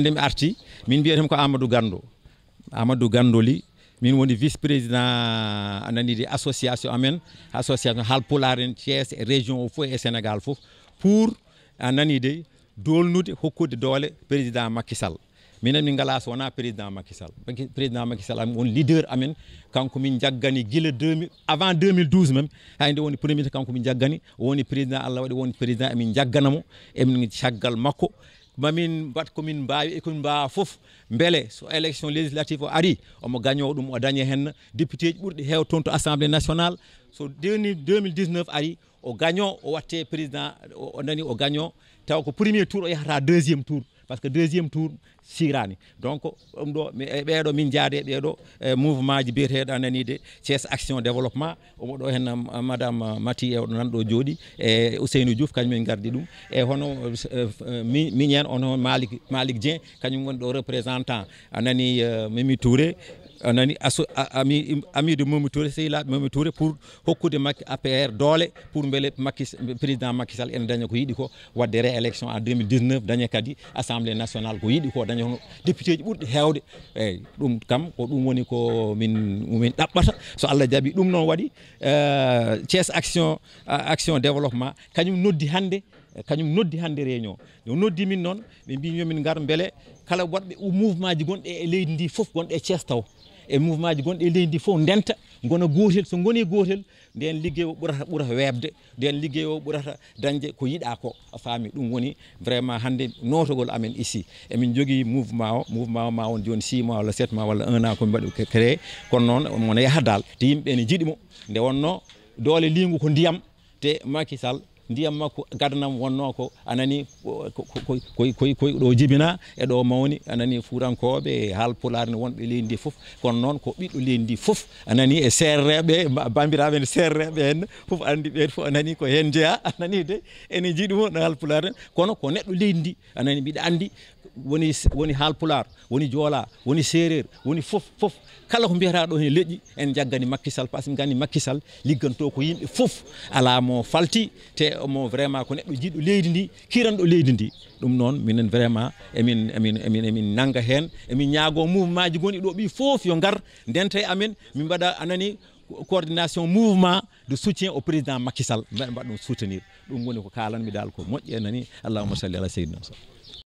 nde mi arti min mbiyatem ko amadou gando amadou gando gandoli min woni vice président ananide association amen association haalpular en thiés e région o fof e sénégal fof pour ananide dolnude hokkude doole président makisall minen min ngala so wona président makisall président makisall amin woni leader amen kanko min jaggani guila 2000 avant 2012 même hayde woni premier kanko min jaggani woni président allah waɗi woni président emin jagganamo emin caggal makko mamin mbat komin baawi e komin mbawa fof beele so élection législative o ari omo a ɗum o daña hen député ji ɓurɗi heew toon to assemblée nationale so 2019 ari o gagno o watte président o nani o gagno taw ko premier tour o yahata deuxiéme tour parce que deuxième tour sirani donc ɗum ɗo e ɓeeɗo min jaade ɓeeɗo eh, mouvement ji biyeteɗo ananide ces action développement omo ɗo hen eh, madame eh, mati e nan do jodi e ousseynou diouf kañumen gardi et e hono miñen on malik malik dien kañum woni ɗo représentant anani mimi touré o euh, asso ami de momi touré là momi touré pour de mac apr doole pour beele Macis, président makisal ene daña ko yiiɗi ko des réélection en 2019 daña kadi assemblée nationale ko yiiɗi ko député Pour ɓurɗi heewde eyyi ɗum kam ko ɗum woni ko min min ɗaɓɓata so allah jaaɓi non wadi. waɗi euh, action action développement kañum noddi handé Eh, kañum noddi hannde réunion yo noddi min noon ɓe mbi yomin ngar beele kala waɗɓe mouvement ji gonɗe e leydi ndi fof gonɗe e cees taw e mouvement ji gonɗe e leydi ndi fof ndenta gona gotel so goni gotel nden liggey o ɓurata ɓurata webde nden liggey o ɓurata dañde ko yiɗa ko a faami ɗum woni vraiment hannde notogol amen ici emin jogui mouvement o mouvement o ma on joni 6 mois walla 7 mois walla 1 an komi waɗi créé kono noon mona yaha dal te yimɓeɓe ne jiiɗimo nde wonno doole lingu ko ndiyam te makisal ndiyam makko garnam wonno ko anani koy ɗo jibina e ɗo mawni anani fuurankoɓe e haalpulaar ne wonɓe leydi ndi fof kono noon ko ɓiɗɗo leydi ndi fof anani e serreɓe bambiraɓe en serreɓe henna fof andi ɓen fof anani ko hen jeeya anani de ene jiiɗi won haalpulaar kono ko neɗɗo leydi ndi anani mbiɗa andi woni woni haalpular woni jola woni serer woni fof fof kala ko mbiyata ɗo hen leƴƴi en jaggani makkisal par ce que gandi makkisal ligganto ko fof ala mo falti te omo vraiment ko neɗɗo jiɗɗo leydi ndi kiranɗo leydi ndi ɗum noon minen vraiment emin emin emin emin nanga hen emin nyago mouvement ji goni ɗo ɓi fof yo gar ndenta amen min bada anani coordination mouvement de soutien au président Macky Sall mbaɗa ɗum soutenir ɗum woni ko kalanmi dal ko moƴƴe nani allahumma salli ala sayyidina